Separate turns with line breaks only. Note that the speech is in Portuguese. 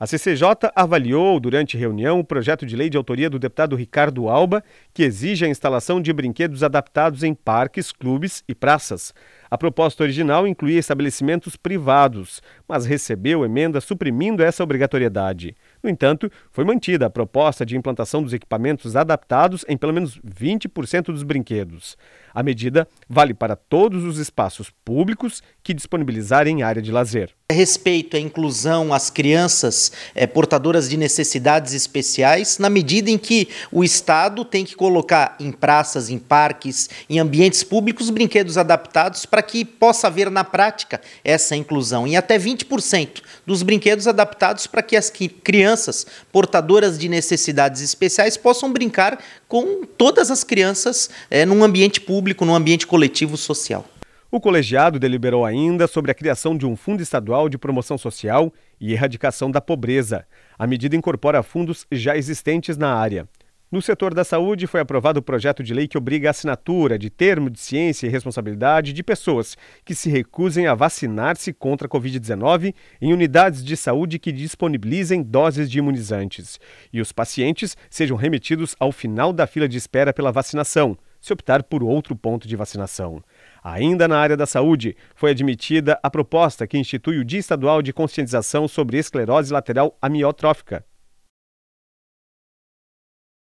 A CCJ avaliou durante reunião o projeto de lei de autoria do deputado Ricardo Alba, que exige a instalação de brinquedos adaptados em parques, clubes e praças. A proposta original incluía estabelecimentos privados, mas recebeu emenda suprimindo essa obrigatoriedade. No entanto, foi mantida a proposta de implantação dos equipamentos adaptados em pelo menos 20% dos brinquedos. A medida vale para todos os
espaços públicos que disponibilizarem área de lazer. Respeito à inclusão às crianças é, portadoras de necessidades especiais, na medida em que o Estado tem que colocar em praças, em parques, em ambientes públicos brinquedos adaptados para que possa haver na prática essa inclusão. e até 20% dos brinquedos adaptados para que as crianças portadoras de necessidades especiais possam brincar com todas as crianças é, num ambiente público público no ambiente coletivo social.
O colegiado deliberou ainda sobre a criação de um fundo estadual de promoção social e erradicação da pobreza. A medida incorpora fundos já existentes na área. No setor da saúde, foi aprovado o projeto de lei que obriga a assinatura de termo de ciência e responsabilidade de pessoas que se recusem a vacinar-se contra a Covid-19 em unidades de saúde que disponibilizem doses de imunizantes. E os pacientes sejam remetidos ao final da fila de espera pela vacinação se optar por outro ponto de vacinação. Ainda na área da saúde, foi admitida a proposta que institui o Dia Estadual de Conscientização sobre Esclerose Lateral Amiotrófica,